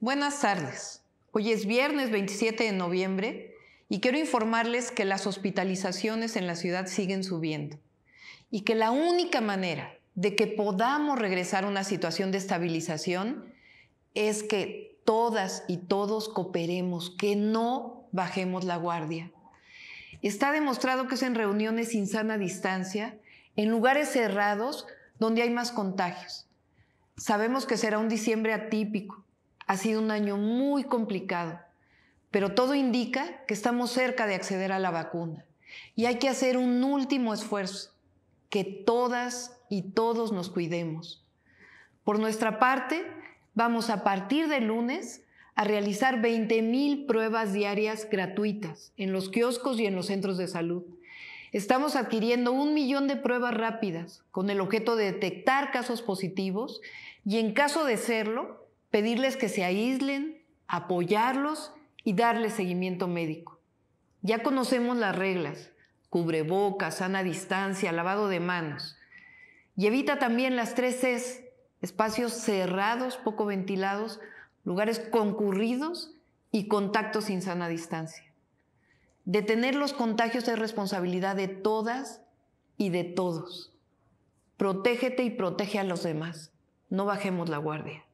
Buenas tardes. Hoy es viernes 27 de noviembre y quiero informarles que las hospitalizaciones en la ciudad siguen subiendo y que la única manera de que podamos regresar a una situación de estabilización es que todas y todos cooperemos, que no bajemos la guardia. Está demostrado que es en reuniones sin sana distancia, en lugares cerrados donde hay más contagios. Sabemos que será un diciembre atípico ha sido un año muy complicado, pero todo indica que estamos cerca de acceder a la vacuna y hay que hacer un último esfuerzo, que todas y todos nos cuidemos. Por nuestra parte, vamos a partir de lunes a realizar 20.000 pruebas diarias gratuitas en los kioscos y en los centros de salud. Estamos adquiriendo un millón de pruebas rápidas con el objeto de detectar casos positivos y en caso de serlo, pedirles que se aíslen, apoyarlos y darles seguimiento médico. Ya conocemos las reglas, cubrebocas, sana distancia, lavado de manos. Y evita también las tres Cs, espacios cerrados, poco ventilados, lugares concurridos y contactos sin sana distancia. Detener los contagios es responsabilidad de todas y de todos. Protégete y protege a los demás. No bajemos la guardia.